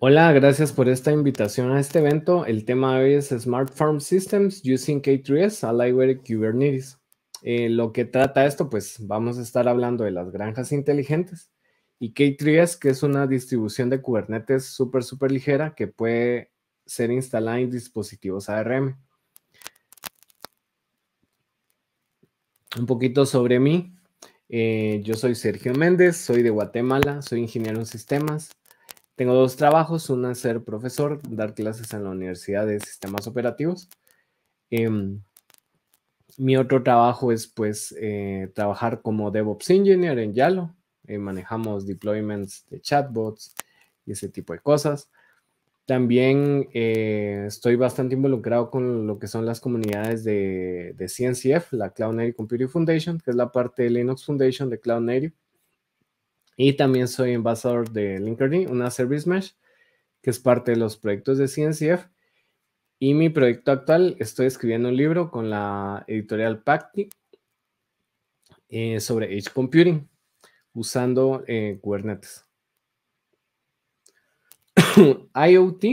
Hola, gracias por esta invitación a este evento. El tema hoy es Smart Farm Systems using K3S, library Kubernetes. Eh, lo que trata esto, pues vamos a estar hablando de las granjas inteligentes y K3S, que es una distribución de Kubernetes súper, súper ligera que puede ser instalada en dispositivos ARM. Un poquito sobre mí. Eh, yo soy Sergio Méndez, soy de Guatemala, soy ingeniero en sistemas. Tengo dos trabajos, uno es ser profesor, dar clases en la Universidad de Sistemas Operativos. Em, mi otro trabajo es pues eh, trabajar como DevOps Engineer en Yalo. Eh, manejamos deployments de chatbots y ese tipo de cosas. También eh, estoy bastante involucrado con lo que son las comunidades de, de CNCF, la Cloud Native Computing Foundation, que es la parte de Linux Foundation de Cloud Native. Y también soy embajador de LinkedIn, una service mesh, que es parte de los proyectos de CNCF. Y mi proyecto actual, estoy escribiendo un libro con la editorial Pacti eh, sobre Edge Computing, usando eh, Kubernetes. IoT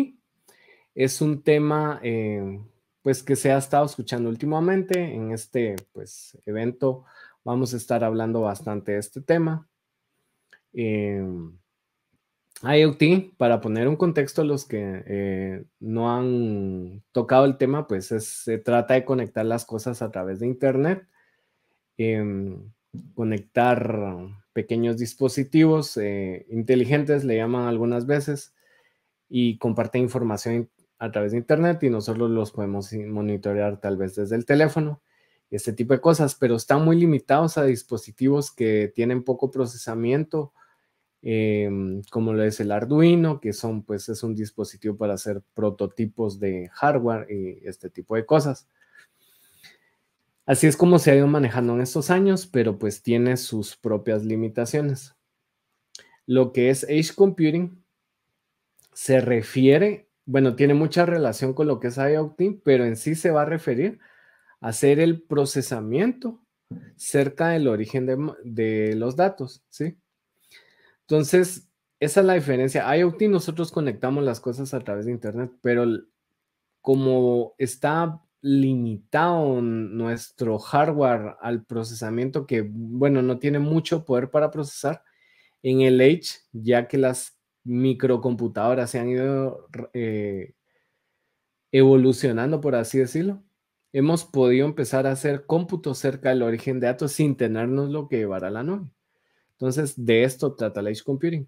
es un tema eh, pues que se ha estado escuchando últimamente. En este pues, evento vamos a estar hablando bastante de este tema. Eh, em, IoT, para poner un contexto a los que eh, no han tocado el tema, pues se trata de conectar las cosas a través de Internet, em, conectar pequeños dispositivos eh, inteligentes, le llaman algunas veces, y comparte información a través de Internet y nosotros los podemos monitorear tal vez desde el teléfono, este tipo de cosas, pero están muy limitados a dispositivos que tienen poco procesamiento Em, como lo es el Arduino, que son, pues, es un dispositivo para hacer prototipos de hardware y este tipo de cosas. Así es como se ha ido manejando en estos años, pero pues tiene sus propias limitaciones. Lo que es Edge Computing se refiere, bueno, tiene mucha relación con lo que es IoT, pero en sí se va a referir a hacer el procesamiento cerca del origen de, de los datos, ¿sí? Entonces, esa es la diferencia. IoT, nosotros conectamos las cosas a través de Internet, pero como está limitado nuestro hardware al procesamiento que, bueno, no tiene mucho poder para procesar en el Edge, ya que las microcomputadoras se han ido eh, evolucionando, por así decirlo. Hemos podido empezar a hacer cómputo cerca del origen de datos sin tenernos lo que a la nube. Entonces, de esto trata el Edge Computing.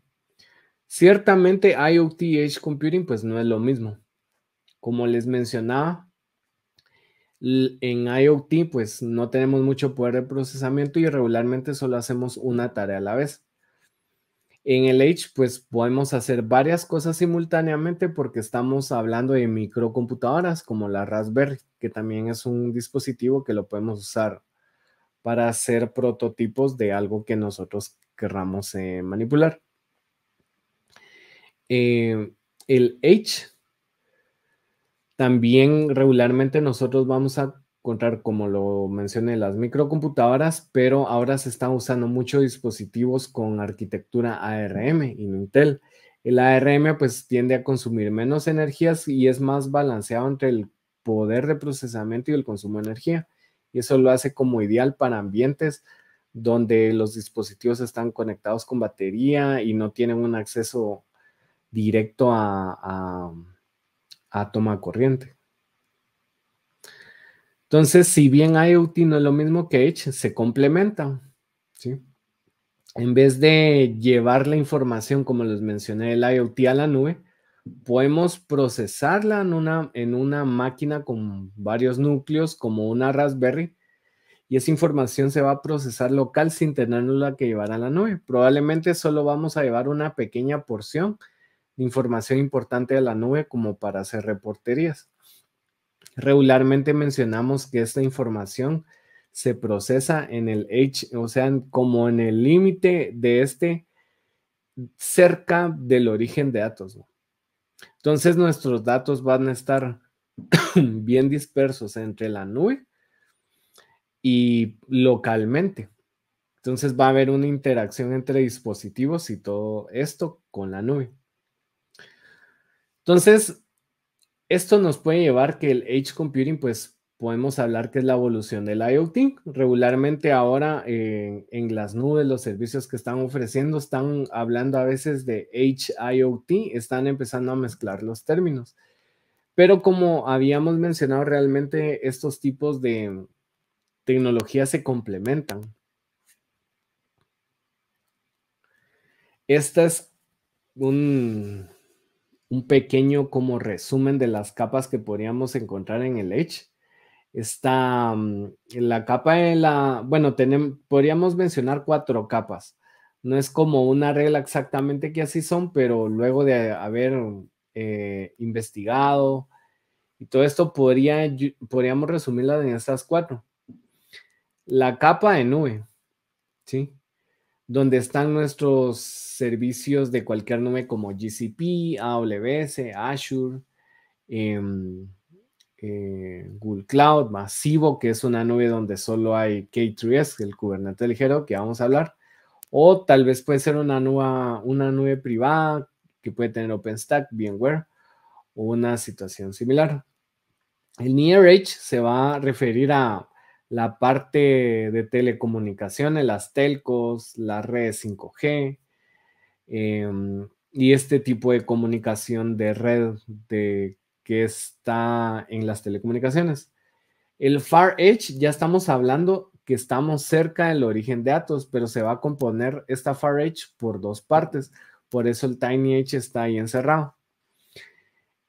Ciertamente, IoT y Edge Computing, pues no es lo mismo. Como les mencionaba, en IoT, pues no tenemos mucho poder de procesamiento y regularmente solo hacemos una tarea a la vez. En el Edge, pues podemos hacer varias cosas simultáneamente porque estamos hablando de microcomputadoras como la Raspberry, que también es un dispositivo que lo podemos usar para hacer prototipos de algo que nosotros querramos eh, manipular. Eh, el H también regularmente nosotros vamos a encontrar, como lo mencioné, las microcomputadoras, pero ahora se están usando muchos dispositivos con arquitectura ARM y Intel. El ARM pues tiende a consumir menos energías y es más balanceado entre el poder de procesamiento y el consumo de energía eso lo hace como ideal para ambientes donde los dispositivos están conectados con batería y no tienen un acceso directo a, a, toma corriente. Entonces, si bien IoT no es lo mismo que Edge, se complementan, ¿sí? En vez de llevar la información, como les mencioné, el IoT a la nube, podemos procesarla en una, en una máquina con varios núcleos como una Raspberry y esa información se va a procesar local sin tenerla que llevar a la nube. Probablemente solo vamos a llevar una pequeña porción de información importante a la nube como para hacer reporterías. Regularmente mencionamos que esta información se procesa en el H, o sea, como en el límite de este cerca del origen de datos. Entonces nuestros datos van a estar bien dispersos entre la nube y localmente. Entonces va a haber una interacción entre dispositivos y todo esto con la nube. Entonces, esto nos puede llevar que el edge computing pues podemos hablar que es la evolución del IoT. Regularmente ahora eh, en las nubes los servicios que están ofreciendo están hablando a veces de HIoT, están empezando a mezclar los términos. Pero como habíamos mencionado, realmente estos tipos de tecnologías se complementan. Esta es un, un pequeño como resumen de las capas que podríamos encontrar en el Edge. Está mm, la capa de la, bueno, tenemos, podríamos mencionar cuatro capas. No es como una regla exactamente que así son, pero luego de haber eh, investigado y todo esto podría, podríamos resumirla en estas cuatro. La capa de nube, ¿sí? Donde están nuestros servicios de cualquier nube como GCP, AWS, Azure, em, eh, Google Cloud, Masivo, que es una nube donde solo hay K3S, el Kubernetes ligero, que vamos a hablar, o tal vez puede ser una nube, una nube privada que puede tener OpenStack, VMware, o una situación similar. El Near Edge se va a referir a la parte de telecomunicaciones, las telcos, las redes 5G, em, y este tipo de comunicación de red de que está en las telecomunicaciones. El Far Edge, ya estamos hablando que estamos cerca del origen de datos, pero se va a componer esta Far Edge por dos partes. Por eso el Tiny Edge está ahí encerrado.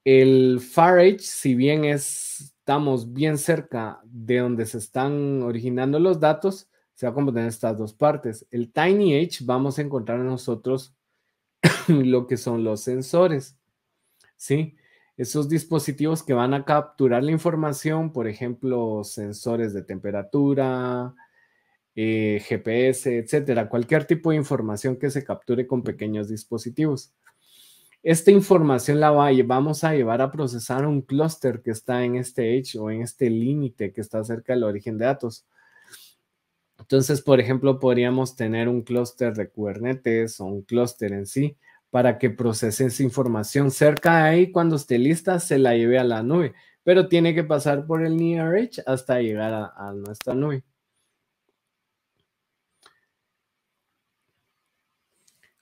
El Far Edge, si bien estamos bien cerca de donde se están originando los datos, se va a componer estas dos partes. El Tiny Edge vamos a encontrar nosotros lo que son los sensores, ¿sí? esos dispositivos que van a capturar la información, por ejemplo, sensores de temperatura, eh, GPS, etcétera, cualquier tipo de información que se capture con pequeños dispositivos. Esta información la va, vamos a llevar a procesar un clúster que está en este edge o en este límite que está cerca del origen de datos. Entonces, por ejemplo, podríamos tener un clúster de Kubernetes o un clúster en sí para que procese esa información cerca de ahí. Cuando esté lista, se la lleve a la nube, pero tiene que pasar por el Near Edge hasta llegar a, a nuestra nube.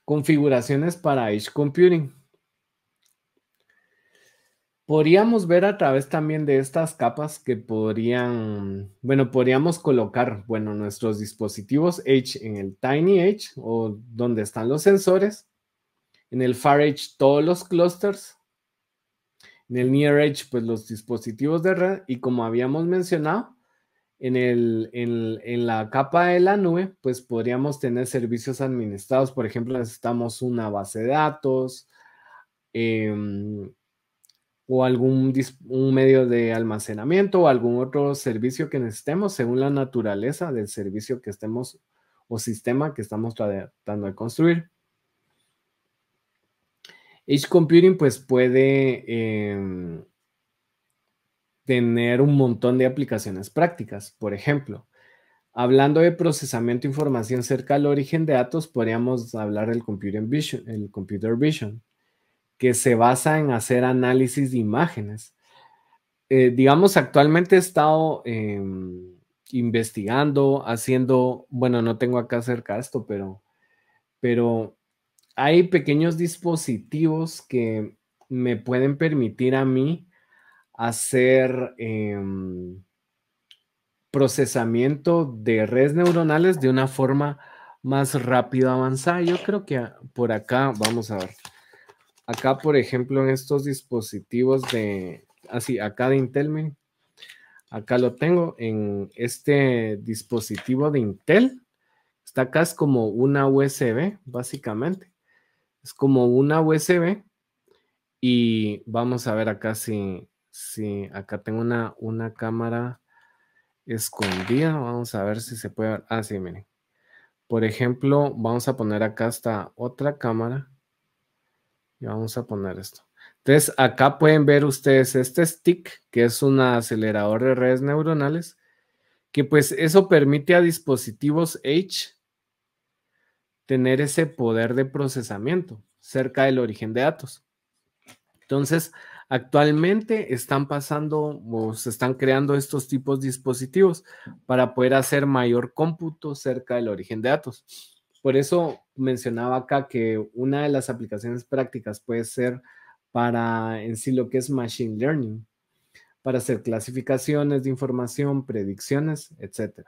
Configuraciones para Edge Computing. Podríamos ver a través también de estas capas que podrían, bueno, podríamos colocar, bueno, nuestros dispositivos Edge en el Tiny Edge o donde están los sensores en el far edge, todos los clusters. En el near edge, pues los dispositivos de red. Y como habíamos mencionado, en, el, en, la capa de la nube, pues podríamos tener servicios administrados. Por ejemplo, necesitamos una base de datos em, o algún medio de almacenamiento o algún otro servicio que necesitemos según la naturaleza del servicio que estemos o sistema que estamos tratando de construir. Edge Computing pues puede em, tener un montón de aplicaciones prácticas. Por ejemplo, hablando de procesamiento de información cerca al origen de datos, podríamos hablar del computer vision, el computer vision que se basa en hacer análisis de imágenes. Eh, digamos, actualmente he estado em, investigando, haciendo, bueno, no tengo acá cerca esto, pero, pero hay pequeños dispositivos que me pueden permitir a mí hacer em, procesamiento de redes neuronales de una forma más rápido avanzada. Yo creo que por acá, vamos a ver. Acá, por ejemplo, en estos dispositivos de, así, ah, acá de Intel, Acá lo tengo en este dispositivo de Intel. Está acá es como una USB, básicamente. Es como una USB y vamos a ver acá si, si acá tengo una, una cámara escondida. Vamos a ver si se puede ver. Ah, sí, miren. Por ejemplo, vamos a poner acá esta otra cámara. Y vamos a poner esto. Entonces, acá pueden ver ustedes este stick, que es un acelerador de redes neuronales, que pues eso permite a dispositivos Edge tener ese poder de procesamiento cerca del origen de datos. Entonces, actualmente están pasando o se están creando estos tipos de dispositivos para poder hacer mayor cómputo cerca del origen de datos. Por eso mencionaba acá que una de las aplicaciones prácticas puede ser para en sí lo que es Machine Learning, para hacer clasificaciones de información, predicciones, etc.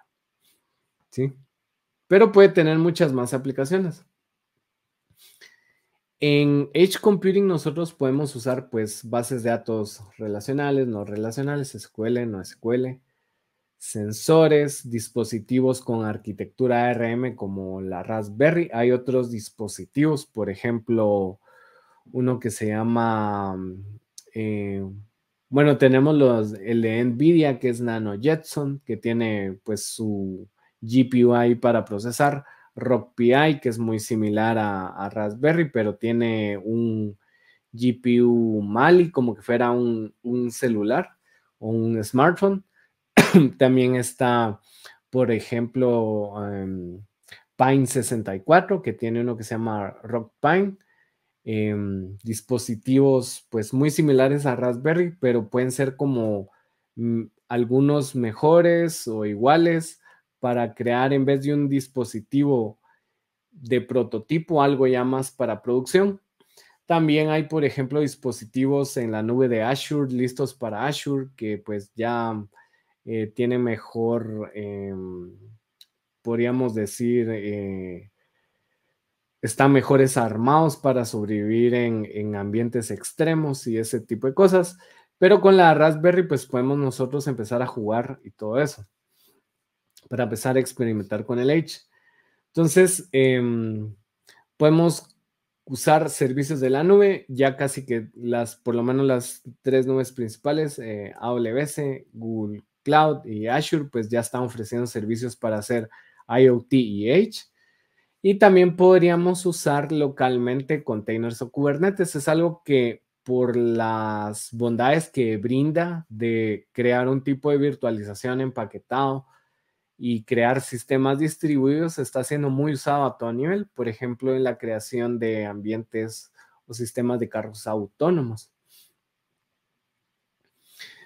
¿Sí? pero puede tener muchas más aplicaciones. En Edge Computing nosotros podemos usar pues bases de datos relacionales, no relacionales, SQL, no SQL, sensores, dispositivos con arquitectura ARM como la Raspberry. Hay otros dispositivos, por ejemplo, uno que se llama, eh, bueno, tenemos los, el de NVIDIA que es Nano Jetson, que tiene pues su GPUI para procesar, RockPI, que es muy similar a, Raspberry, pero tiene un GPU Mali, como que fuera un, celular o un smartphone. También está, por ejemplo, em, Pine 64, que tiene uno que se llama Rock Pine. Em, dispositivos pues muy similares a Raspberry, pero pueden ser como mm, algunos mejores o iguales para crear en vez de un dispositivo de prototipo, algo ya más para producción. También hay, por ejemplo, dispositivos en la nube de Azure, listos para Azure, que pues ya eh, tiene mejor, eh, podríamos decir, eh, están mejores armados para sobrevivir en, en ambientes extremos y ese tipo de cosas. Pero con la Raspberry, pues podemos nosotros empezar a jugar y todo eso para empezar a experimentar con el Edge. Entonces, em, podemos usar servicios de la nube, ya casi que las, por lo menos las tres nubes principales, eh, AWS, Google Cloud y Azure, pues ya están ofreciendo servicios para hacer IoT y Edge. Y también podríamos usar localmente containers o Kubernetes. Es algo que por las bondades que brinda de crear un tipo de virtualización empaquetado y crear sistemas distribuidos está siendo muy usado a todo nivel, por ejemplo, en la creación de ambientes o sistemas de carros autónomos.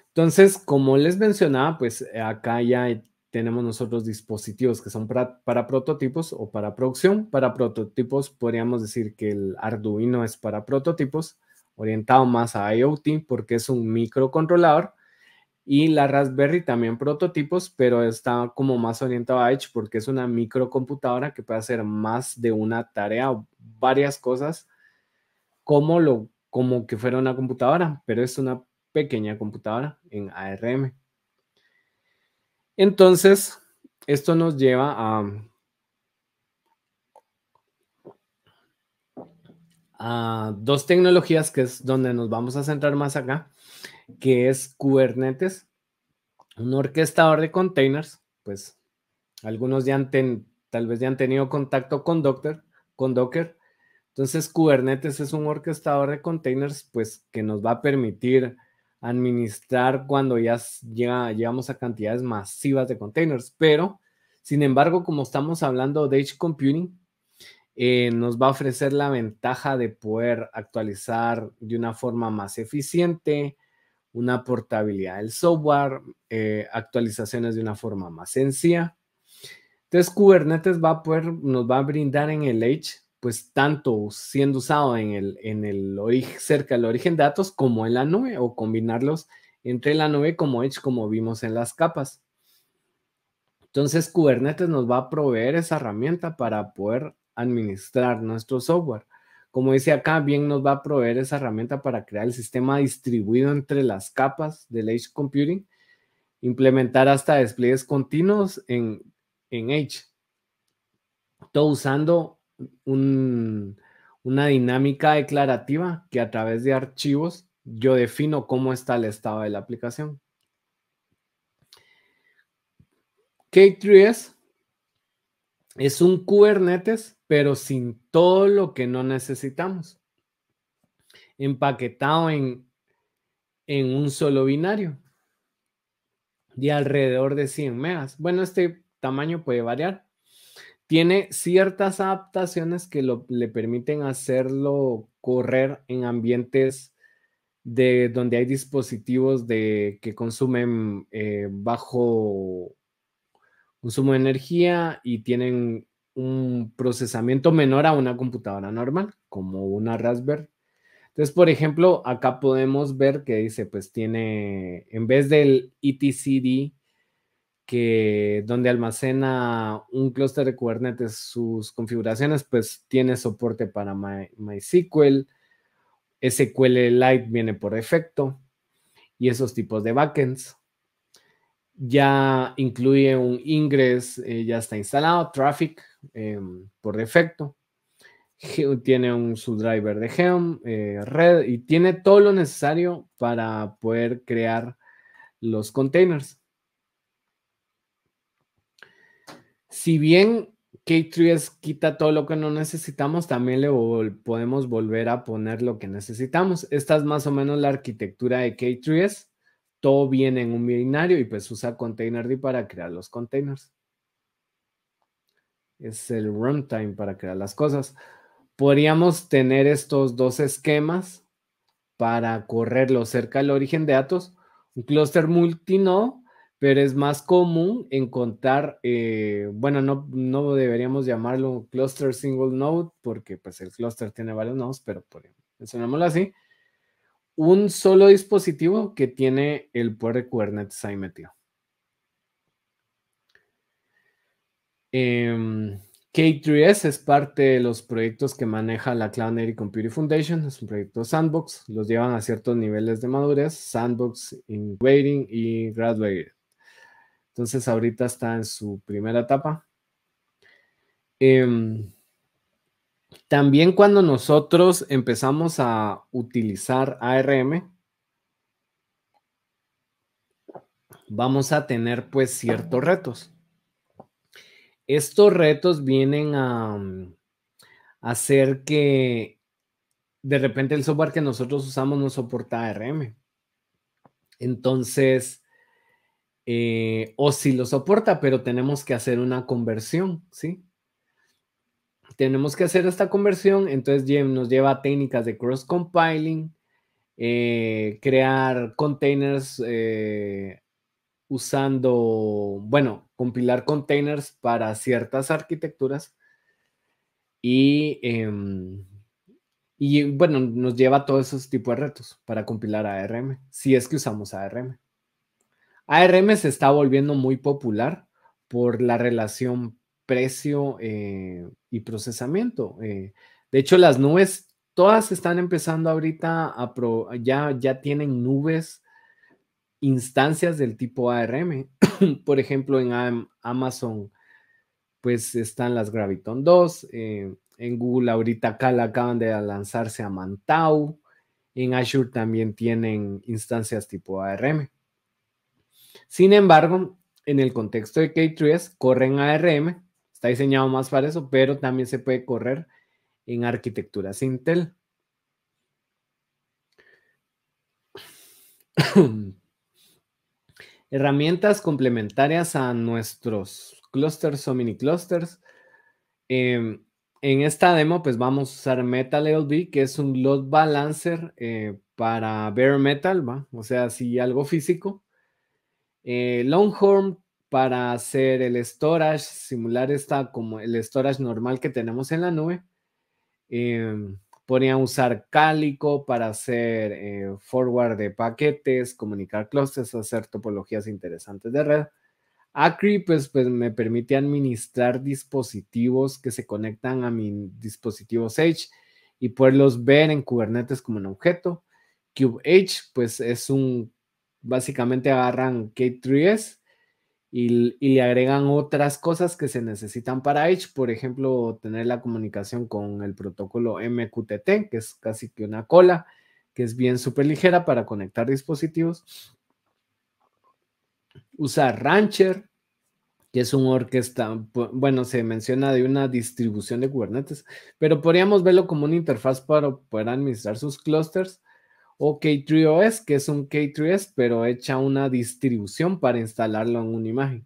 Entonces, como les mencionaba, pues eh, acá ya tenemos nosotros dispositivos que son para, prototipos o para producción. Para prototipos podríamos decir que el Arduino es para prototipos, orientado más a IoT porque es un microcontrolador y la Raspberry también prototipos, pero está como más orientado a Edge porque es una microcomputadora que puede hacer más de una tarea o varias cosas como lo como que fuera una computadora, pero es una pequeña computadora en ARM. Entonces, esto nos lleva a a dos tecnologías que es donde nos vamos a centrar más acá que es Kubernetes, un orquestador de containers, pues algunos ya han tal vez ya han tenido contacto con Docker, con Docker. Entonces Kubernetes es un orquestador de containers pues que nos va a permitir administrar cuando ya llegamos a cantidades masivas de containers, pero sin embargo, como estamos hablando de Edge Computing, eh, nos va a ofrecer la ventaja de poder actualizar de una forma más eficiente, una portabilidad del software, eh, actualizaciones de una forma más sencilla. Entonces, Kubernetes va a poder, nos va a brindar en el Edge, pues tanto siendo usado en el, en el cerca del origen de datos como en la nube o combinarlos entre la nube como Edge, como vimos en las capas. Entonces, Kubernetes nos va a proveer esa herramienta para poder administrar nuestro software. Como dice acá, bien nos va a proveer esa herramienta para crear el sistema distribuido entre las capas del Edge Computing, implementar hasta despliegues continuos en, Edge. Todo usando una dinámica declarativa que a través de archivos yo defino cómo está el estado de la aplicación. K3S es un Kubernetes pero sin todo lo que no necesitamos, empaquetado en, en un solo binario de alrededor de 100 megas. Bueno, este tamaño puede variar. Tiene ciertas adaptaciones que le permiten hacerlo correr en ambientes de donde hay dispositivos de, que consumen eh, bajo consumo de energía y tienen un procesamiento menor a una computadora normal, como una Raspberry. Entonces, por ejemplo, acá podemos ver que dice, pues tiene, en vez del etcd, que donde almacena un clúster de Kubernetes sus configuraciones, pues tiene soporte para mysql sql Lite viene por defecto, y esos tipos de backends ya incluye un ingres, eh, ya está instalado, traffic em, por defecto. Tiene un subdriver de Helm, eh, red y tiene todo lo necesario para poder crear los containers. Si bien K3S quita todo lo que no necesitamos, también le podemos volver a poner lo que necesitamos. Esta es más o menos la arquitectura de K3S todo viene en un binario y pues usa containerd para crear los containers. Es el runtime para crear las cosas. Podríamos tener estos dos esquemas para correrlo cerca del origen de datos. Un cluster multinode, pero es más común encontrar, eh, bueno, no, no deberíamos llamarlo cluster single node porque pues el cluster tiene varios nodos, pero podemos mencionémoslo así un solo dispositivo que tiene el poder de Kubernetes ahí metido. Em, K3S es parte de los proyectos que maneja la Cloud Native Computing Foundation. Es un proyecto sandbox. Los llevan a ciertos niveles de madurez. Sandbox, waiting y Graduated. Entonces ahorita está en su primera etapa. Em, también cuando nosotros empezamos a utilizar ARM, vamos a tener pues ciertos retos. Estos retos vienen a, mm, hacer que de repente el software que nosotros usamos no soporta ARM. Entonces, eh, o si lo soporta, pero tenemos que hacer una conversión, ¿sí? tenemos que hacer esta conversión, entonces nos lleva a técnicas de cross-compiling, eh, crear containers eh, usando, bueno, compilar containers para ciertas arquitecturas y, em, y bueno, nos lleva a todos esos tipos de retos para compilar ARM, si es que usamos ARM. ARM se está volviendo muy popular por la relación precio eh, y procesamiento. Eh, de hecho, las nubes, todas están empezando ahorita a, ya, ya tienen nubes, instancias del tipo ARM. Por ejemplo, en Amazon, pues están las Graviton 2. Eh, en Google ahorita acá la acaban de lanzarse a Mantau. En Azure también tienen instancias tipo ARM. Sin embargo, en el contexto de K3S corren ARM, está diseñado más para eso, pero también se puede correr en arquitecturas Intel. Herramientas complementarias a nuestros clusters o mini clusters. Em, en esta demo, pues vamos a usar Metal LB, que es un load balancer eh, para bare metal, ¿va? o sea, si algo físico. Eh, Longhorn para hacer el storage, simular esta como el storage normal que tenemos en la nube. Em, ponía usar Cálico para hacer eh, forward de paquetes, comunicar clusters, hacer topologías interesantes de red. Acri, pues, pues me permite administrar dispositivos que se conectan a mis dispositivos Edge y poderlos ver en Kubernetes como un objeto. Cube Edge, pues es un, básicamente agarran K3S y, le agregan otras cosas que se necesitan para Edge, por ejemplo, tener la comunicación con el protocolo MQTT, que es casi que una cola, que es bien súper ligera para conectar dispositivos. Usar Rancher, que es un orquesta, bueno, se menciona de una distribución de Kubernetes, pero podríamos verlo como una interfaz para poder administrar sus clusters o K3OS, que es un K3S, pero hecha una distribución para instalarlo en una imagen.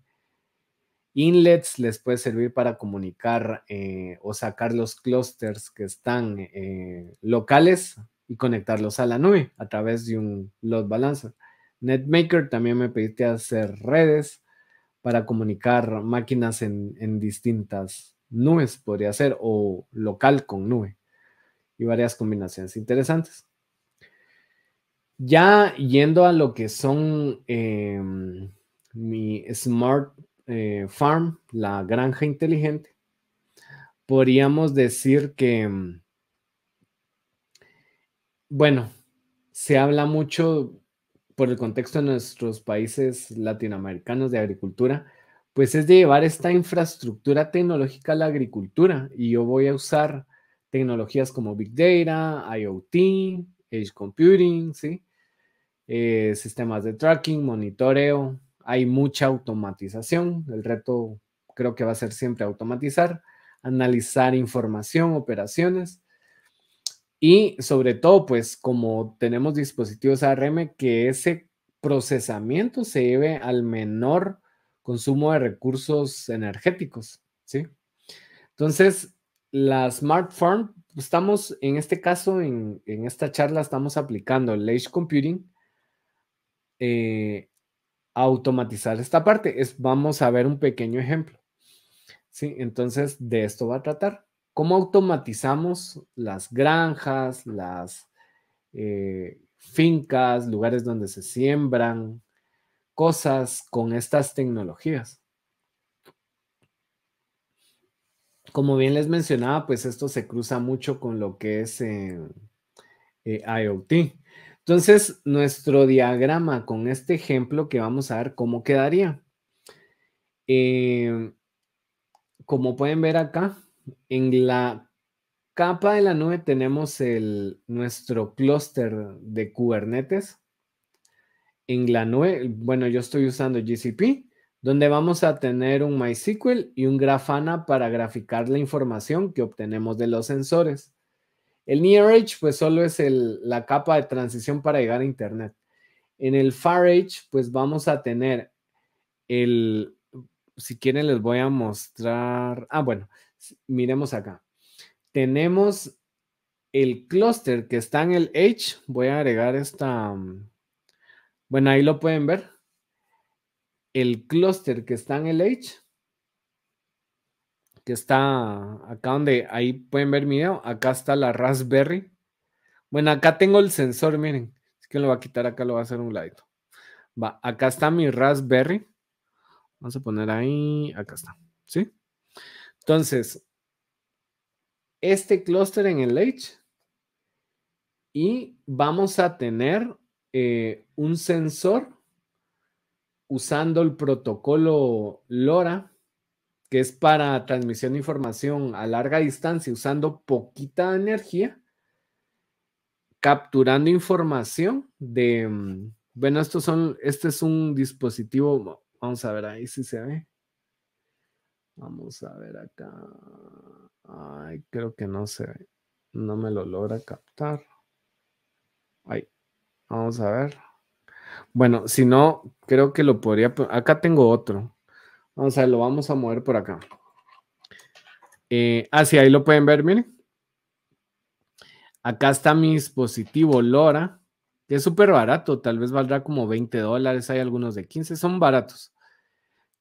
Inlets les puede servir para comunicar eh, o sacar los clusters que están eh, locales y conectarlos a la nube a través de un load balancer. NetMaker también me pediste hacer redes para comunicar máquinas en, en distintas nubes, podría ser, o local con nube. Y varias combinaciones interesantes. Ya yendo a lo que son em, mi Smart eh, Farm, la granja inteligente, podríamos decir que, em, bueno, se habla mucho por el contexto de nuestros países latinoamericanos de agricultura, pues es de llevar esta infraestructura tecnológica a la agricultura y yo voy a usar tecnologías como Big Data, IoT, Edge Computing, ¿sí? Eh, sistemas de tracking, monitoreo, hay mucha automatización, el reto creo que va a ser siempre automatizar, analizar información, operaciones y sobre todo, pues como tenemos dispositivos ARM, que ese procesamiento se lleve al menor consumo de recursos energéticos, ¿sí? Entonces, la Smart Farm, estamos en este caso, en, esta charla, estamos aplicando el Edge Computing eh, automatizar esta parte. Es, vamos a ver un pequeño ejemplo. ¿sí? Entonces, de esto va a tratar. ¿Cómo automatizamos las granjas, las eh, fincas, lugares donde se siembran cosas con estas tecnologías? como bien les mencionaba, pues esto se cruza mucho con lo que es eh, IoT. Entonces, nuestro diagrama con este ejemplo que vamos a ver cómo quedaría. Eh, como pueden ver acá, en la capa de la nube tenemos el, nuestro clúster de Kubernetes. En la nube, bueno, yo estoy usando GCP, donde vamos a tener un MySQL y un Grafana para graficar la información que obtenemos de los sensores. El Near Edge, pues solo es la capa de transición para llegar a Internet. En el Far Edge, pues vamos a tener el, si quieren les voy a mostrar, ah, bueno, miremos acá. Tenemos el clúster que está en el Edge. Voy a agregar esta, mm, bueno, ahí lo pueden ver. El clúster que está en el Edge que está acá donde ahí pueden ver mi video. Acá está la Raspberry. Bueno, acá tengo el sensor, miren. Es que lo va a quitar acá, lo va a hacer un ladito. Va, acá está mi Raspberry. Vamos a poner ahí, acá está, ¿sí? Entonces, este clúster en el Edge y vamos a tener eh, un sensor usando el protocolo LoRa que es para transmisión de información a larga distancia usando poquita energía, capturando información de, mm, bueno, estos son, este es un dispositivo, vamos a ver ahí si se ve. Vamos a ver acá. Ay, creo que no se ve. No me lo logra captar. Ahí. Vamos a ver. Bueno, si no, creo que lo podría. Acá tengo otro. Vamos a lo vamos a mover por acá. Eh, así, ah, ahí lo pueden ver, miren. Acá está mi dispositivo LoRa, que es súper barato, tal vez valdrá como 20 dólares, hay algunos de 15, son baratos.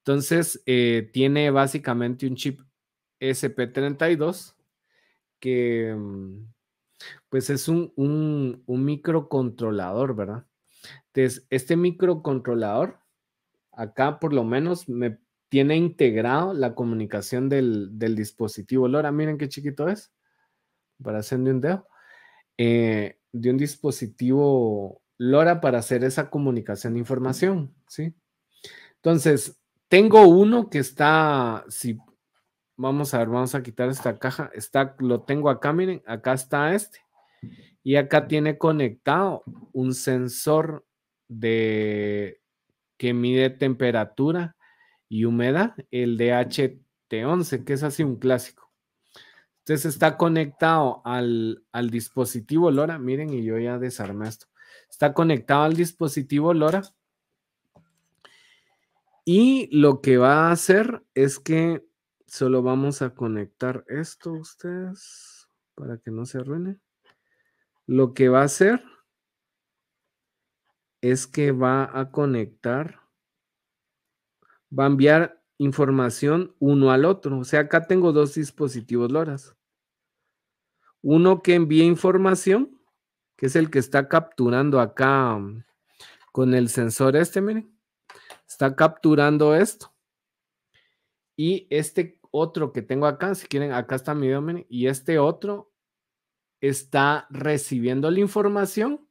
Entonces, eh, tiene básicamente un chip SP32, que mm, pues es un, un microcontrolador, ¿verdad? Entonces, este microcontrolador, acá por lo menos me tiene integrado la comunicación del, dispositivo. Lora, miren qué chiquito es, para hacer un dedo, eh, de un dispositivo Lora para hacer esa comunicación de información, ¿sí? Entonces, tengo uno que está, si vamos a ver, vamos a quitar esta caja, está, lo tengo acá, miren, acá está este. Y acá tiene conectado un sensor de que mide temperatura y húmeda, el DHT11, que es así un clásico. Entonces está conectado al, dispositivo LoRa. Miren, y yo ya desarmé esto. Está conectado al dispositivo LoRa. Y lo que va a hacer es que solo vamos a conectar esto ustedes para que no se arruine. Lo que va a hacer es que va a conectar va a enviar información uno al otro. O sea, acá tengo dos dispositivos LoRaS. Uno que envía información, que es el que está capturando acá um, con el sensor este, miren. Está capturando esto. Y este otro que tengo acá, si quieren, acá está mi video, Y este otro está recibiendo la información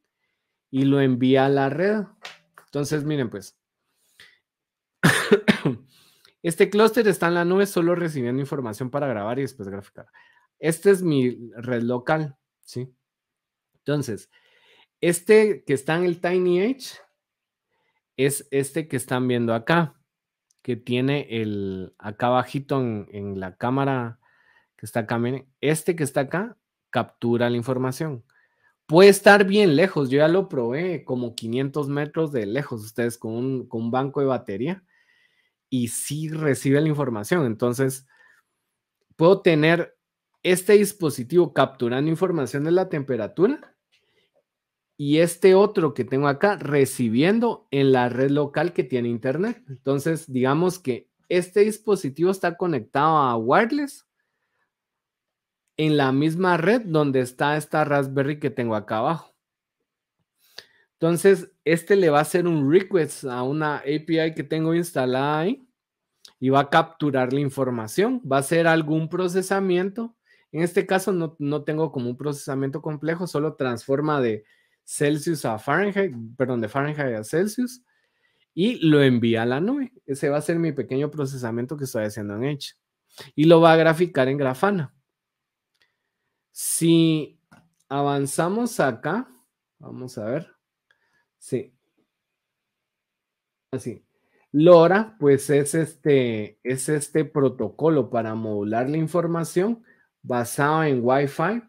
y lo envía a la red. Entonces, miren, pues, Este clúster está en la nube solo recibiendo información para grabar y después graficar. Este es mi red local, ¿sí? Entonces, este que está en el Tiny Edge es este que están viendo acá, que tiene el acá bajito en, la cámara que está acá. este que está acá captura la información. Puede estar bien lejos, yo ya lo probé como 500 metros de lejos, ustedes con con un banco de batería y si recibe la información. Entonces, puedo tener este dispositivo capturando información de la temperatura y este otro que tengo acá recibiendo en la red local que tiene internet. Entonces, digamos que este dispositivo está conectado a wireless en la misma red donde está esta Raspberry que tengo acá abajo. Entonces, este le va a hacer un request a una API que tengo instalada ahí y va a capturar la información. Va a hacer algún procesamiento. En este caso no, tengo como un procesamiento complejo, solo transforma de Celsius a Fahrenheit, perdón, de Fahrenheit a Celsius y lo envía a la nube. Ese va a ser mi pequeño procesamiento que estoy haciendo en Edge. Y lo va a graficar en Grafana. Si avanzamos acá, vamos a ver. Sí. Así. LoRa, pues es este, es este protocolo para modular la información basado en Wi-Fi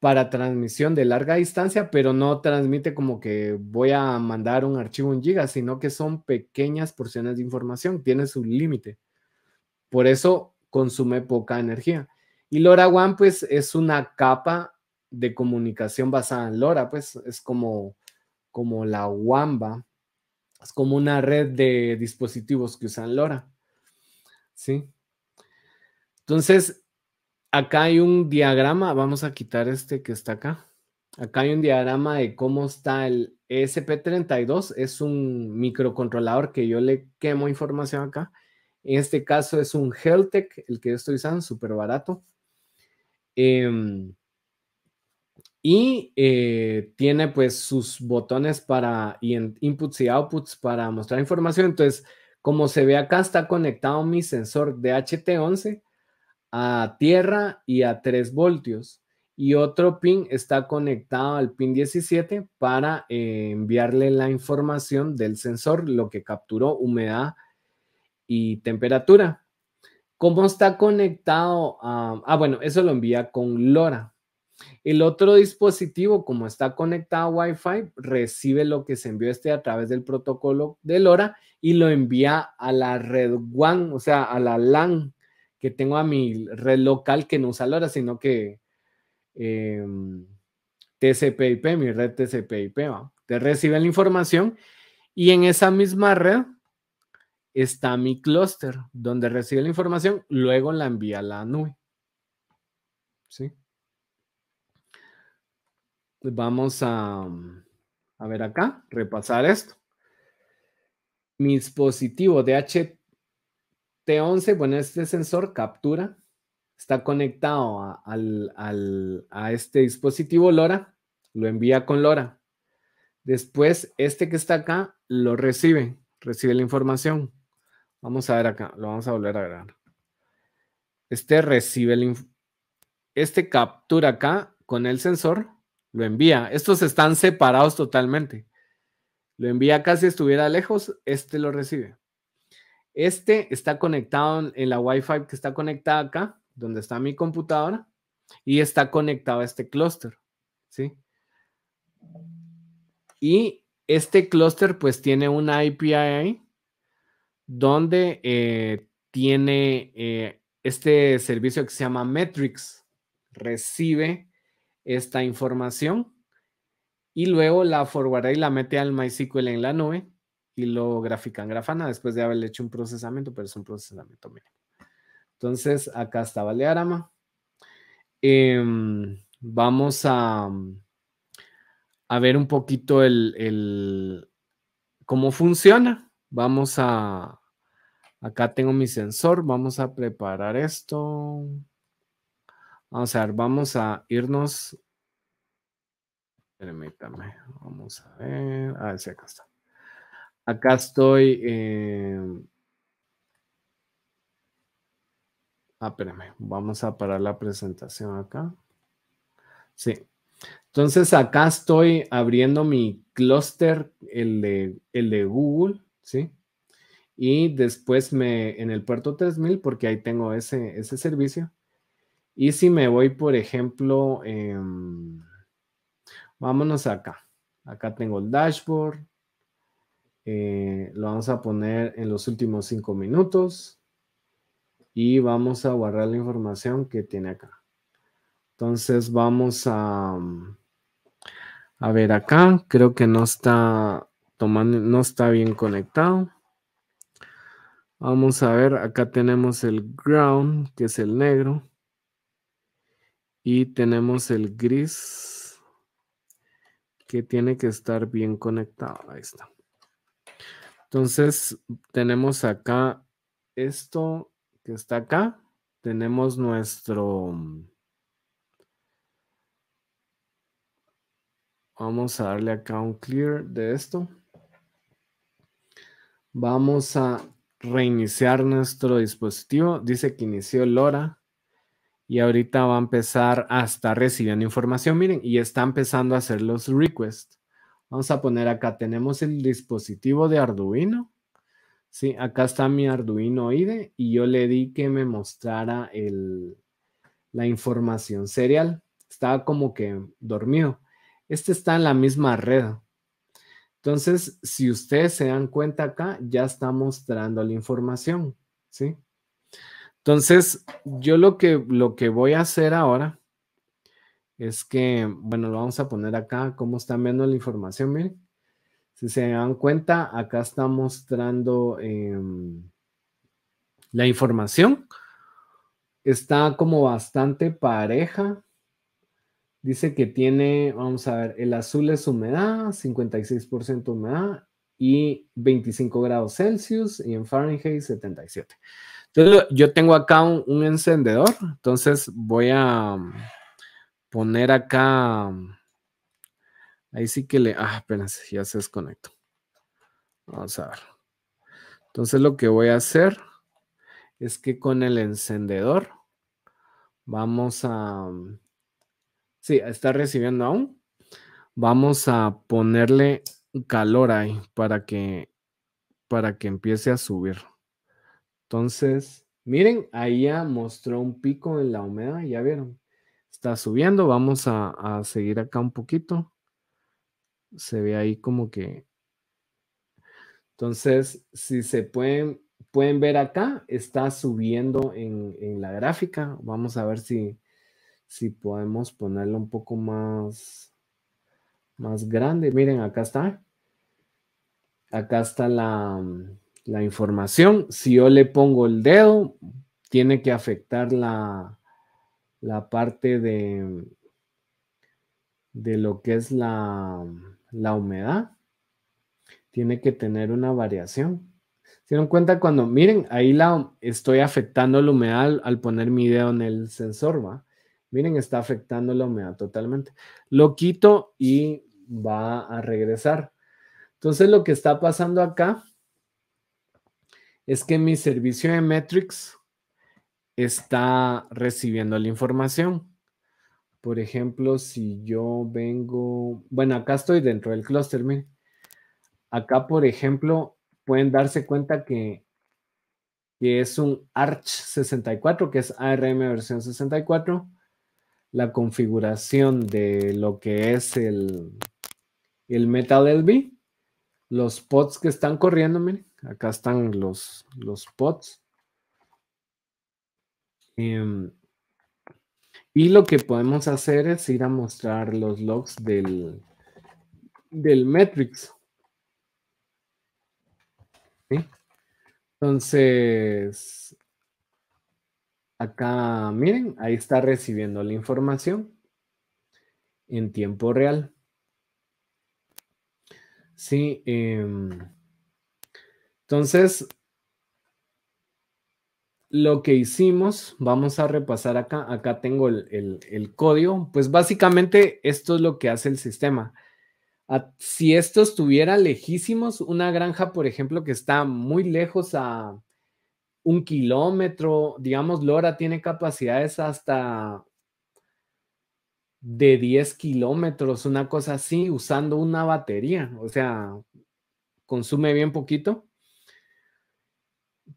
para transmisión de larga distancia, pero no transmite como que voy a mandar un archivo en Giga, sino que son pequeñas porciones de información, tiene su límite. Por eso consume poca energía. Y LoRaWAN, pues, es una capa de comunicación basada en LoRa, pues, es como como la Wamba, es como una red de dispositivos que usan LoRa. ¿Sí? Entonces, acá hay un diagrama, vamos a quitar este que está acá. Acá hay un diagrama de cómo está el e sp 32 es un microcontrolador que yo le quemo información acá. En este caso es un Heltec, el que yo estoy usando, súper barato. Em, y eh, tiene pues sus botones para y en, inputs y outputs para mostrar información. Entonces, como se ve acá, está conectado mi sensor de HT 11 a tierra y a 3 voltios. Y otro pin está conectado al pin 17 para eh, enviarle la información del sensor, lo que capturó humedad y temperatura. ¿Cómo está conectado? A, ah, bueno, eso lo envía con LoRa. El otro dispositivo, como está conectado a Wi-Fi, recibe lo que se envió este a través del protocolo de LoRa y lo envía a la red WAN, o sea, a la LAN que tengo a mi red local que no usa LoRa, sino que eh, em, TCP/IP, mi red TCP/IP, te recibe la información y en esa misma red está mi clúster donde recibe la información, luego la envía a la nube. ¿Sí? Vamos mm, a, ver acá, repasar esto. Mi dispositivo DHT11, bueno, este sensor captura, está conectado a, a este dispositivo LoRa, lo envía con LoRa. Después, este que está acá lo recibe, recibe la información. Vamos a ver acá, lo vamos a volver a ver. Este recibe el Este captura acá con el sensor lo envía. Estos están separados totalmente. Lo envía casi estuviera lejos, este lo recibe. Este está conectado en la Wi-Fi que está conectada acá, donde está mi computadora, y está conectado a este clúster, ¿sí? Y este clúster pues tiene una API donde eh, tiene eh, este servicio que se llama Metrics, recibe esta información y luego la forwardé y la mete al MySQL en la nube y lo grafican en Grafana después de haberle hecho un procesamiento, pero es un procesamiento mínimo. Entonces, acá está Valearama. Em, vamos a, a ver un poquito el, el cómo funciona. Vamos a, acá tengo mi sensor, vamos a preparar esto. Vamos a ver, vamos a irnos. Permítame, vamos a ver. A ver si acá está. Acá estoy. Eh... Ah, espérame, vamos a parar la presentación acá. Sí. Entonces acá estoy abriendo mi clúster, el de, Google, ¿sí? Y después me en el puerto 3000, porque ahí tengo ese, ese servicio y si me voy, por ejemplo, em, vámonos acá. Acá tengo el dashboard. Eh, lo vamos a poner en los últimos cinco minutos. Y vamos a guardar la información que tiene acá. Entonces vamos a... Mm, a ver, acá creo que no está tomando, no está bien conectado. Vamos a ver, acá tenemos el ground, que es el negro. Y tenemos el gris que tiene que estar bien conectado. Ahí está. Entonces tenemos acá esto que está acá. Tenemos nuestro... Mm, vamos a darle acá un clear de esto. Vamos a reiniciar nuestro dispositivo. Dice que inició LoRa y ahorita va a empezar a estar recibiendo información. Miren, y está empezando a hacer los requests. Vamos a poner acá, tenemos el dispositivo de Arduino. Sí, acá está mi Arduino IDE y yo le di que me mostrara el, la información serial. Estaba como que dormido. Este está en la misma red. Entonces, si ustedes se dan cuenta acá, ya está mostrando la información, ¿sí? Entonces, yo lo que, lo que voy a hacer ahora es que, bueno, lo vamos a poner acá, cómo están viendo la información, miren. Si se dan cuenta, acá está mostrando em, la información. Está como bastante pareja. Dice que tiene, vamos a ver, el azul es humedad, 56% humedad y 25 grados Celsius y en Fahrenheit 77. Entonces, yo tengo acá un, encendedor, entonces voy a um, poner acá. Um, ahí sí que le. Ah, apenas ya se desconectó. Vamos a ver. Entonces lo que voy a hacer es que con el encendedor vamos a. Um, sí, está recibiendo aún. Vamos a ponerle calor ahí para que para que empiece a subir. Entonces, miren, ahí ya mostró un pico en la humedad, ya vieron. Está subiendo, vamos a, seguir acá un poquito. Se ve ahí como que... Entonces, si se pueden, pueden ver acá, está subiendo en, la gráfica. Vamos a ver si, si podemos ponerlo un poco más, más grande. Miren, acá está. Acá está la, la información. Si yo le pongo el dedo, tiene que afectar la, la parte de, de lo que es la, la humedad. Tiene que tener una variación. ¿Se dieron cuenta cuando, miren, ahí la, estoy afectando la humedad al, poner mi dedo en el sensor, ¿va? Miren, está afectando la humedad totalmente. Lo quito y va a regresar. Entonces lo que está pasando acá es que mi servicio de metrics está recibiendo la información. Por ejemplo, si yo vengo, bueno, acá estoy dentro del clúster, miren. Acá, por ejemplo, pueden darse cuenta que, es un Arch 64, que es ARM versión 64. La configuración de lo que es el, el LB. los pods que están corriendo, miren Acá están los, los pods. Em, y lo que podemos hacer es ir a mostrar los logs del, del metrics. Entonces, acá miren, ahí está recibiendo la información en tiempo real. Sí, eh, entonces, lo que hicimos, vamos a repasar acá, acá tengo el, código, pues básicamente esto es lo que hace el sistema. si esto estuviera lejísimos, una granja, por ejemplo, que está muy lejos a un kilómetro, digamos, Lora tiene capacidades hasta de 10 kilómetros, una cosa así, usando una batería, o sea, consume bien poquito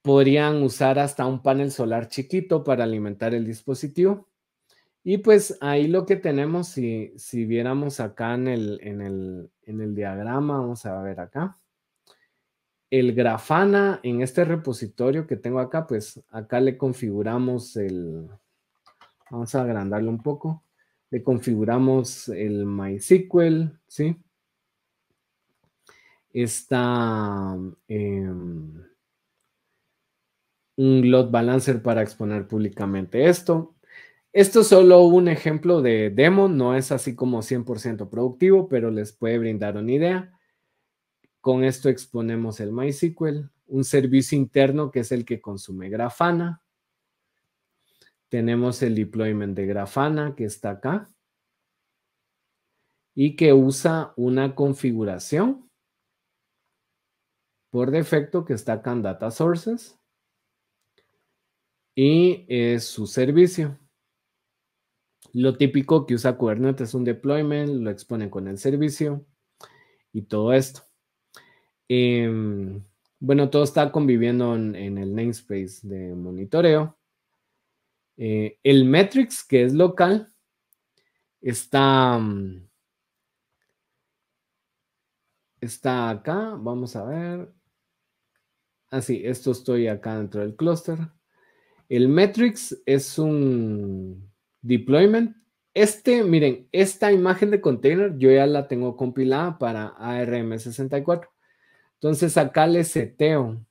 Podrían usar hasta un panel solar chiquito para alimentar el dispositivo. Y pues ahí lo que tenemos, si, viéramos acá en el, diagrama, vamos a ver acá. El grafana en este repositorio que tengo acá, pues acá le configuramos el, vamos a agrandarlo un poco, le configuramos el MySQL, ¿sí? Está... Em, un load balancer para exponer públicamente esto. Esto es solo un ejemplo de demo, no es así como 100% productivo, pero les puede brindar una idea. Con esto exponemos el MySQL, un servicio interno que es el que consume Grafana. Tenemos el deployment de Grafana que está acá y que usa una configuración por defecto que está acá en Data Sources y es su servicio. Lo típico que usa Kubernetes es un deployment, lo expone con el servicio y todo esto. Em, bueno, todo está conviviendo en, el namespace de monitoreo. Eh, el metrics, que es local, está, mm, está acá. Vamos a ver. Así, ah, esto estoy acá dentro del clúster. El Metrix es un deployment. Este, miren, esta imagen de container yo ya la tengo compilada para ARM64. Entonces acá le seteo.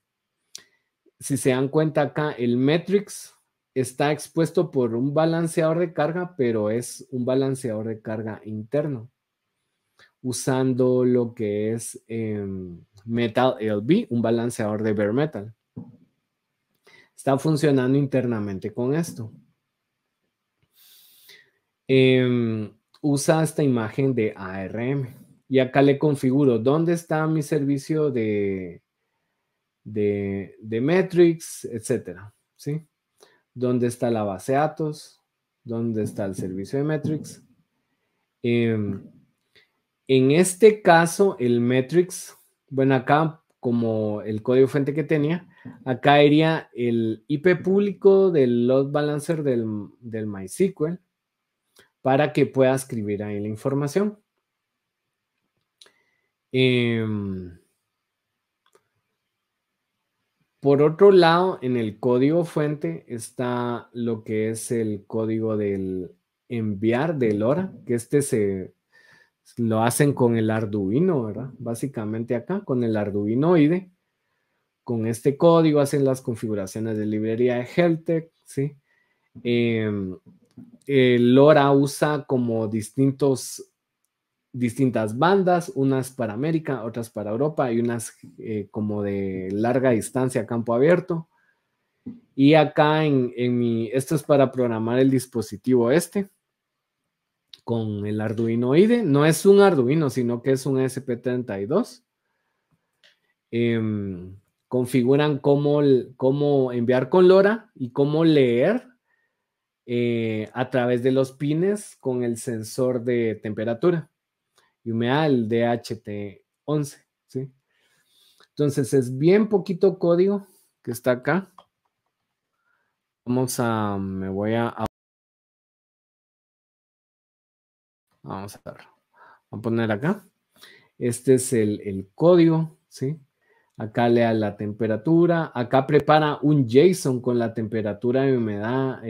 Si se dan cuenta acá, el Metrix está expuesto por un balanceador de carga, pero es un balanceador de carga interno usando lo que es em, Metal LB, un balanceador de bare metal está funcionando internamente con esto. Em, usa esta imagen de ARM y acá le configuro dónde está mi servicio de, de, metrics, etcétera, ¿sí? ¿Dónde está la base de datos? ¿Dónde está el servicio de metrics? Em, en este caso, el metrics, bueno, acá como el código fuente que tenía, Acá iría el IP público del load balancer del, MySQL para que pueda escribir ahí la información. Em, por otro lado, en el código fuente está lo que es el código del enviar del hora, que este se lo hacen con el Arduino, ¿verdad? Básicamente acá, con el Arduino IDE con este código hacen las configuraciones de librería de Heltec, ¿sí? Em, eh, LoRa usa como distintos, distintas bandas, unas para América, otras para Europa y unas eh, como de larga distancia, campo abierto. Y acá en, en, mi, esto es para programar el dispositivo este con el Arduino IDE. No es un Arduino, sino que es un SP32 configuran cómo, cómo enviar con LoRa y cómo leer eh, a través de los pines con el sensor de temperatura y humedad, el DHT11. ¿sí? Entonces es bien poquito código que está acá. Vamos a, me voy a... Vamos a a poner acá. Este es el, el código, ¿sí? acá lea la temperatura, acá prepara un JSON con la temperatura de humedad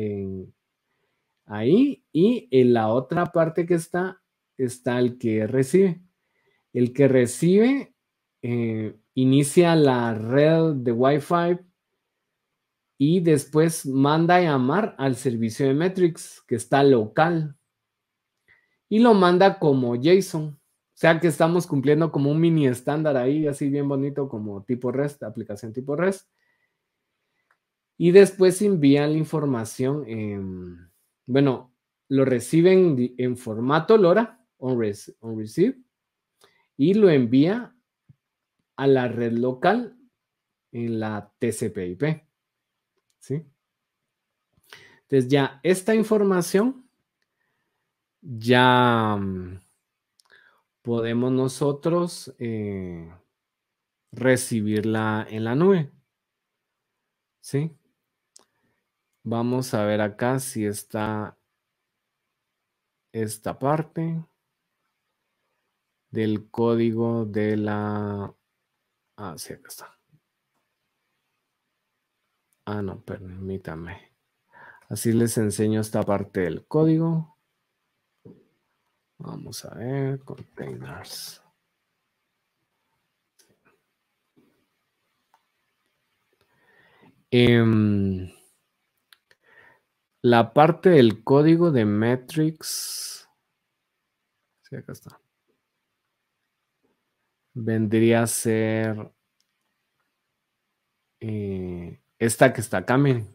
ahí y en la otra parte que está, está el que recibe. El que recibe eh, inicia la red de Wi-Fi y después manda llamar al servicio de metrics que está local y lo manda como JSON. O sea que estamos cumpliendo como un mini estándar ahí, así bien bonito como tipo REST, aplicación tipo REST. Y después envían la información, en, bueno, lo reciben en formato LoRa, on, receive, y lo envía a la red local en la TCP/IP. ¿Sí? Entonces ya esta información ya mm, podemos nosotros eh, recibirla en la nube. ¿Sí? Vamos a ver acá si está esta parte del código de la... Ah, sí, acá está. Ah, no, permítame. Así les enseño esta parte del código. Vamos a ver, containers. Em, la parte del código de metrics. Sí, acá está. Vendría a ser eh, esta que está acá, miren.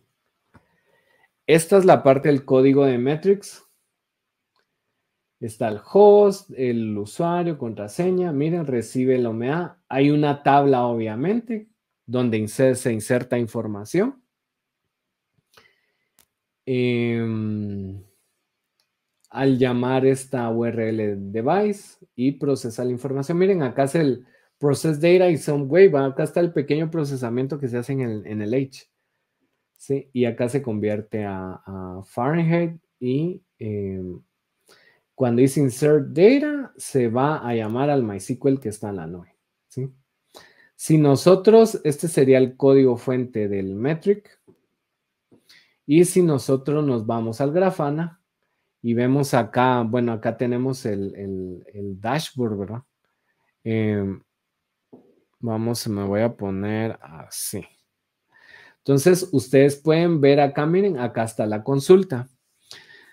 Esta es la parte del código de metrics. Está el host, el usuario, contraseña, miren, recibe el OMA. Hay una tabla, obviamente, donde se inserta información. Em, al llamar esta URL device y procesar la información. Miren, acá es el process data y some wave. Acá está el pequeño procesamiento que se hace en el, en H. Y acá se convierte a, Fahrenheit y em, cuando dice insert data, se va a llamar al MySQL que está en la nube. Si nosotros, este sería el código fuente del metric. Y si nosotros nos vamos al Grafana y vemos acá, bueno, acá tenemos el, dashboard, ¿verdad? Em, vamos, me voy a poner así. Entonces, ustedes pueden ver acá, miren, acá está la consulta.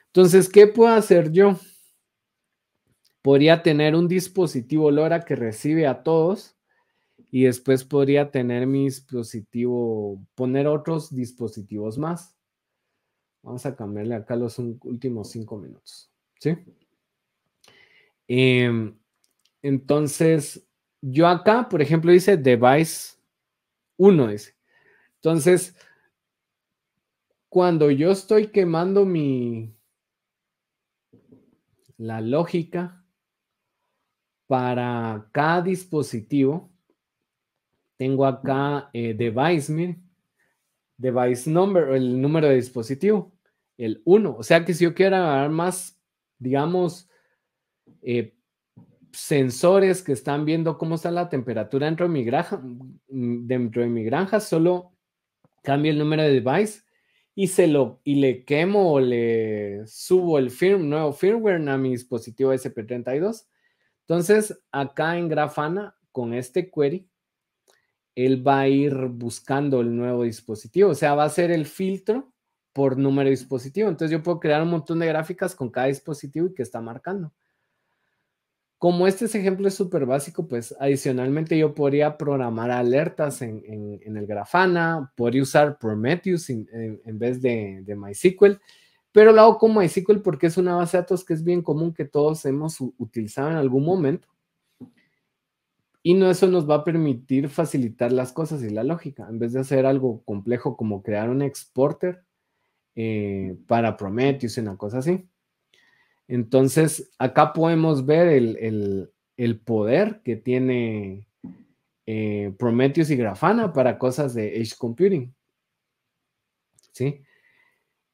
Entonces, ¿qué puedo hacer yo? podría tener un dispositivo LoRa que recibe a todos y después podría tener mi dispositivo, poner otros dispositivos más. Vamos a cambiarle acá los últimos cinco minutos, ¿sí? Em, entonces, yo acá, por ejemplo, dice device 1, Entonces, cuando yo estoy quemando mi, la lógica para cada dispositivo, tengo acá eh, device, mire, device number, el número de dispositivo, el 1. O sea que si yo quiero agarrar más, digamos, eh, sensores que están viendo cómo está la temperatura dentro de mi granja, mm, de mi granja, solo cambio el número de device y se lo y le quemo o le subo el firm, nuevo firmware a mi dispositivo SP32 entonces, acá en Grafana, con este query, él va a ir buscando el nuevo dispositivo, o sea, va a ser el filtro por número de dispositivo. Entonces, yo puedo crear un montón de gráficas con cada dispositivo y que está marcando. Como este ejemplo es súper básico, pues adicionalmente yo podría programar alertas en, el Grafana, podría usar Prometheus en, vez de, de MySQL pero lo hago como MySQL porque es una base de datos que es bien común que todos hemos utilizado en algún momento. Y no eso nos va a permitir facilitar las cosas y la lógica. En vez de hacer algo complejo como crear un exporter eh, para Prometheus y una cosa así. Entonces, acá podemos ver el, poder que tiene eh, Prometheus y Grafana para cosas de Edge Computing. ¿Sí?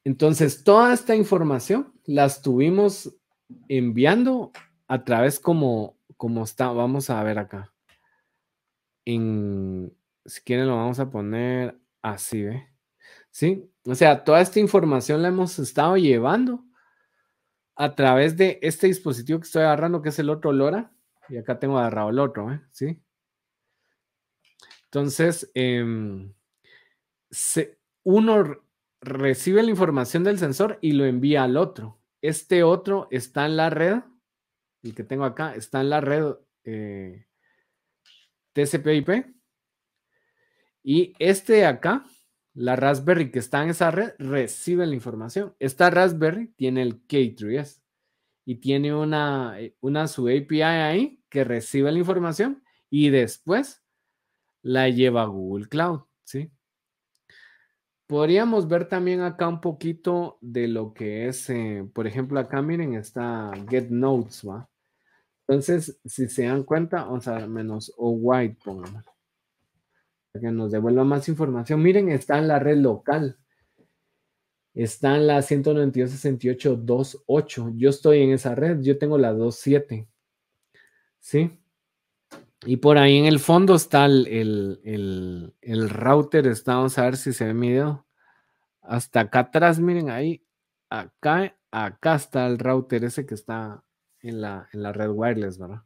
Entonces, toda esta información la estuvimos enviando a través como, como está, vamos a ver acá. si quieren lo vamos a poner así, ¿ve? ¿Sí? O sea, toda esta información la hemos estado llevando a través de este dispositivo que estoy agarrando, que es el otro LoRa, y acá tengo agarrado el otro, ¿eh? ¿sí? Entonces, em, uno recibe la información del sensor y lo envía al otro. Este otro está en la red, el que tengo acá, está en la red eh, TCP/IP. Y este acá, la Raspberry que está en esa red, recibe la información. Esta Raspberry tiene el K3S y tiene una, eh, una API ahí que recibe la información y después la lleva a Google Cloud, ¿sí? Podríamos ver también acá un poquito de lo que es, eh, por ejemplo, acá miren, está get notes, ¿va? Entonces, si se dan cuenta, vamos a menos o white, pongamos. Para que nos devuelva más información. Miren, está en la red local. Está en la 192.68.2.8. Yo estoy en esa red, yo tengo la 2.7. ¿Sí? Y por ahí en el fondo está el, router. Está, vamos a ver si se ve mi Hasta acá atrás, miren ahí. Acá, acá está el router ese que está en la, red wireless, ¿verdad?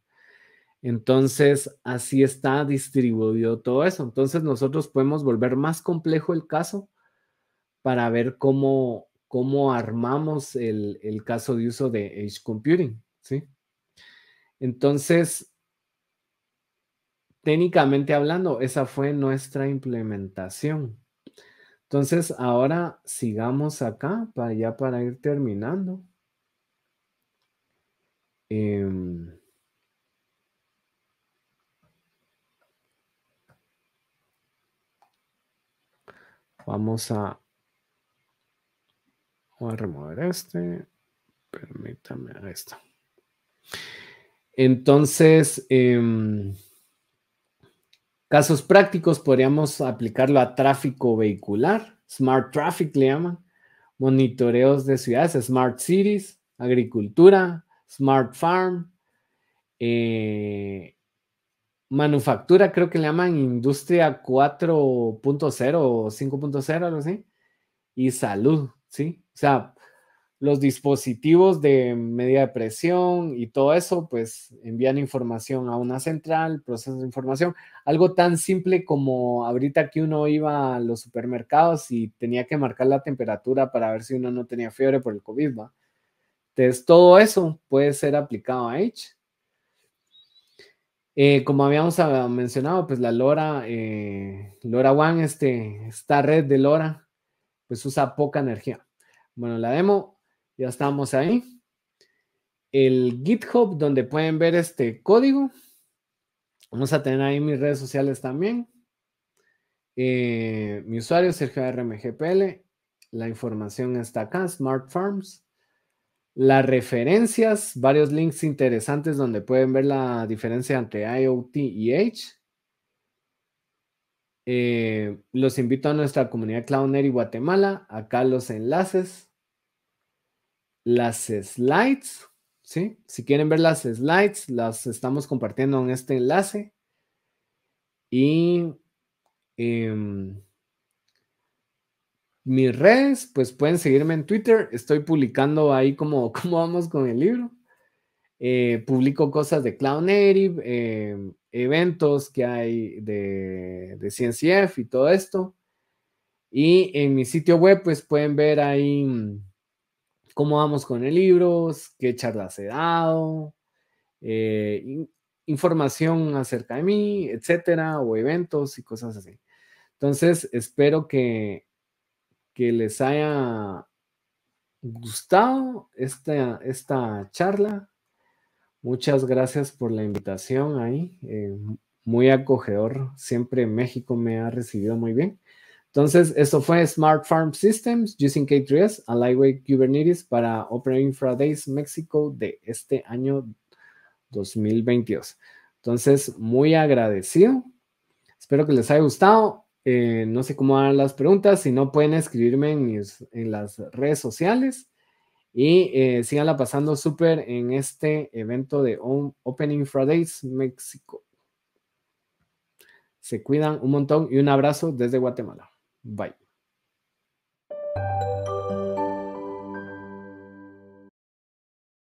Entonces, así está distribuido todo eso. Entonces, nosotros podemos volver más complejo el caso para ver cómo, armamos el, el caso de uso de Edge Computing, ¿sí? Entonces, técnicamente hablando, esa fue nuestra implementación. Entonces, ahora sigamos acá, para ya para ir terminando. Em, vamos a, voy a remover este. Permítame, esto. Entonces, em, Casos prácticos, podríamos aplicarlo a tráfico vehicular, smart traffic le llaman, monitoreos de ciudades, smart cities, agricultura, smart farm, eh, manufactura, creo que le llaman industria 4.0 o 5.0, algo así, y salud, ¿sí? O sea, los dispositivos de medida de presión y todo eso, pues envían información a una central, procesan información. Algo tan simple como ahorita que uno iba a los supermercados y tenía que marcar la temperatura para ver si uno no tenía fiebre por el COVID, ¿va? Entonces, todo eso puede ser aplicado a Edge. Eh, como habíamos ah, mencionado, pues la LoRa, eh, LoRa One, este, esta red de LoRa, pues usa poca energía. Bueno, la demo ya estamos ahí. El GitHub, donde pueden ver este código. Vamos a tener ahí mis redes sociales también. Eh, mi usuario, Sergio RMGPL. La información está acá, Smart Farms. Las referencias, varios links interesantes donde pueden ver la diferencia entre IoT y Edge. Eh, los invito a nuestra comunidad clowner y Guatemala. Acá los enlaces las slides, ¿sí? Si quieren ver las slides, las estamos compartiendo en este enlace. Y em, mis redes, pues pueden seguirme en Twitter. Estoy publicando ahí como cómo vamos con el libro. Eh, publico cosas de Cloud Native, em, eventos que hay de, de CNCF y todo esto. Y en mi sitio web, pues pueden ver ahí mm, cómo vamos con el libro, qué charlas he dado, eh, información acerca de mí, etcétera, o eventos y cosas así. Entonces, espero que, que les haya gustado esta, esta charla. Muchas gracias por la invitación ahí. Eh, muy acogedor. Siempre México me ha recibido muy bien. Entonces, eso fue Smart Farm Systems using K3S a Lightweight Kubernetes para Open Infra Days México de este año 2022. Entonces, muy agradecido. Espero que les haya gustado. Eh, no sé cómo van las preguntas. Si no, pueden escribirme en, las redes sociales. Y eh, síganla pasando súper en este evento de Open Infra Days México. Se cuidan un montón y un abrazo desde Guatemala. Bye.